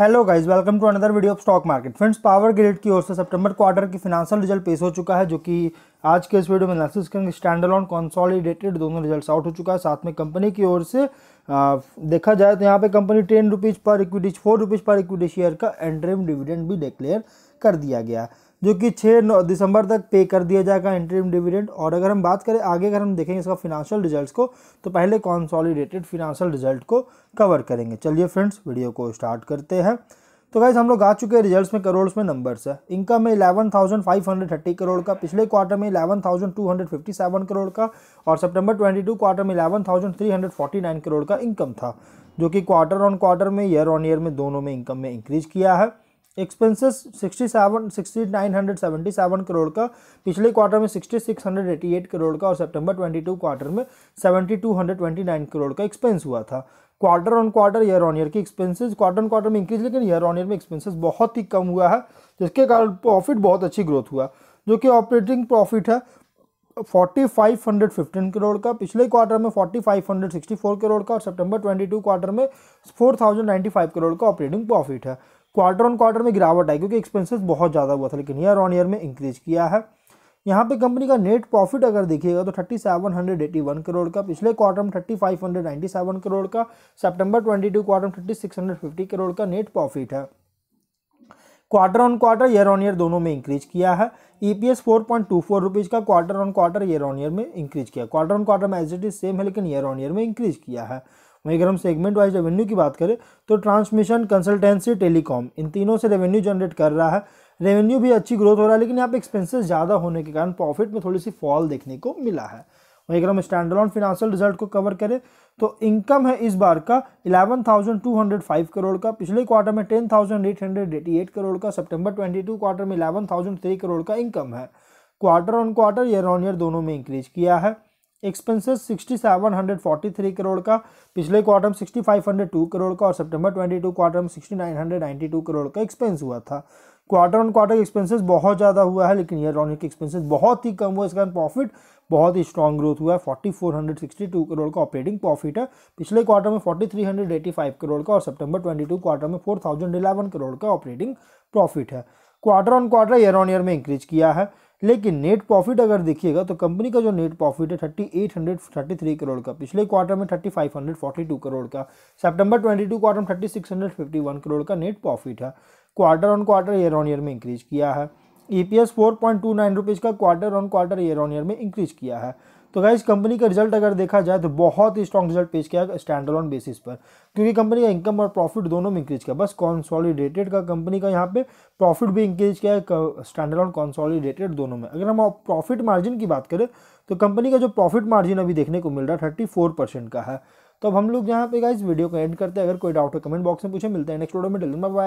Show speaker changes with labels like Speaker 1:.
Speaker 1: hello guys welcome to another video of stock market friends power grid की ओर से सितंबर क्वार्टर की फिनांशियल रिजल्ट पेश हो चुका है जो कि आज के इस वीडियो में एनालिसिस करेंगे स्टैंडर्ड ऑन कॉन्सॉलीडेटेड दोनों रिजल्ट्स आउट हो चुका है साथ में कंपनी की ओर से आ, देखा जाए तो यहाँ पे company ten rupees per equity four rupees per equity share का एंड्रीम डिविडेंड भी डिक्लेयर कर दिया गया है जो कि छः दिसंबर तक पे कर दिया जाएगा इंटरिम डिविडेंड और अगर हम बात करें आगे अगर हम देखेंगे इसका फिनेंशियल रिजल्ट्स को तो पहले कॉन्सॉलिडेटेड फिनेंशियल रिजल्ट को कवर करेंगे चलिए फ्रेंड्स वीडियो को स्टार्ट करते हैं तो गाइज हम लोग आ चुके हैं रिजल्ट्स में करोड़ में नंबर्स है इनकम में थर्टी करोड़ का पिछले क्वार्टर में सेवन करोड़ का और सितंबर टू क्वार्टर में नाइन करोड़ का इनकम था जो कि क्वार्टर ऑन क्वार्टर में ईयर ऑन ईयर में दोनों में इनकम में इंक्रीज किया है expenses sixty seven sixty nine hundred seventy seven crore का पिछले क्वार्टर में sixty six hundred eighty eight crore का और सितंबर ट्वेंटी टू क्वार्टर में seventy two hundred twenty nine crore का एक्सपेंस हुआ था quarter on quarter year on year की एक्सपेंसेस क्वार्टर ऑन क्वार्टर में इंक्रीज लेकिन ईयर ऑन ईयर में एक्सपेंसेस बहुत ही कम हुआ है जिसके कारण प्रॉफिट बहुत अच्छी ग्रोथ हुआ जो कि ऑपरेटिंग प्रॉफिट है forty five hundred fifteen crore का पिछले क्वार्टर में forty five hundred sixty four crore का और सितंबर ट्वेंटी टू क्वार्टर में four thousand ninety five crore का ऑपरेटिंग प्रॉफिट है क्वार्टर ऑन क्वार्टर में गिरावट आई क्योंकि एक्सपेंसेस बहुत ज़्यादा हुआ था लेकिन ईयर ऑन ईयर में इंक्रीज किया है यहाँ पे कंपनी का नेट प्रॉफिट अगर देखिएगा तो thirty seven hundred one crore का पिछले क्वार्टर में thirty five hundred seven crore का सितंबर टू क्वार्टर में फिफ्टी करोड़ का नेट प्रॉफिट है quarter on quarter year on year दोनों में इंक्रीज किया है E P S four point two four rupees का quarter on quarter year on year में इंक्रीज किया क्वार्टर ऑन क्वार्टर में एज इट इज सेम है लेकिन ईयर ऑन ईयर में इंक्रीज किया है वहीं अगर हम सेगमेंट वाइज रेवेन्यू की बात करें तो ट्रांसमिशन कंसल्टेंसी टेलीकॉम इन तीनों से रेवेन्यू जनरेट कर रहा है रेवेन्यू भी अच्छी ग्रोथ हो रहा है लेकिन यहाँ पे एक्सपेंसेस ज़्यादा होने के कारण प्रॉफिट में थोड़ी सी फॉल देखने को मिला है वहीं अगर हम ऑन फिनेंशियल रिजल्ट को कवर करें तो इनकम है इस बार का 11,205 करोड़ का पिछले क्वार्टर में 10,888 करोड़ का सितंबर 22 क्वार्टर में 11,003 करोड़ का इनकम है quarter on quarter year on year दोनों में इंक्रीज किया है एक्सपेंसेस थ्री करोड़ का पिछले क्वार्टर में sixty five hundred two crore का और सितंबर टू क्वार्टर में sixty nine hundred ninety two crore का एक्सपेंस हुआ था क्वार्टर ऑन क्वार्टर एक्सपेंसेस बहुत ज़्यादा हुआ है लेकिन ईयर ऑन ईयर एक्सपेंसेस बहुत ही कम हुआ इस कारण प्रॉफिट बहुत ही स्ट्रॉन्ग ग्रोथ हुआ है forty four hundred sixty two crore का ऑपरेटिंग प्रॉफिट है पिछले क्वार्टर में थ्री हंड्रेड फाइव करोड़ का और सितंबर टू क्वार्टर में फोर थाउजेंड इलेवन करोड़ का ऑपरेटिंग प्रॉफिट है quarter on quarter year on year में इंक्रीज किया है लेकिन नेट प्रॉफिट अगर देखिएगा तो कंपनी का जो नेट प्रॉफिट है thirty eight hundred thirty three crore का पिछले क्वार्टर में thirty five hundred forty two crore का सितंबर ट्वेंटी टू क्वार्टर में thirty six hundred fifty one crore का नेट प्रॉफिट है quarter on quarter year on year में इंक्रीज किया है E P S four point two nine rupees का quarter on quarter year on year में increase किया है तो गाइज कंपनी का रिजल्ट अगर देखा जाए तो बहुत ही स्ट्रॉन्ग रिजल्ट पेश किया स्टैंड ऑन बेसिस पर क्योंकि कंपनी का इनकम और प्रॉफिट दोनों में इंक्रीज किया बस कॉन्सॉलीडेटेड का कंपनी का यहाँ पे प्रॉफिट भी इंक्रीज किया है स्टैंड ऑन कॉन्सॉलीडेटेड दोनों में अगर हम प्रॉफिट मार्जिन की बात करें तो कंपनी का जो प्रॉफिट मार्जिन अभी देखने को मिल रहा है थर्टी फोर परसेंट का है तो अब हम लोग यहाँ पे गाइज वीडियो को एंड करते हैं अगर कोई डाउट है कमेंट बॉक्स में पूछे मिलते हैं नेक्स्ट वीडियो में टेल बाय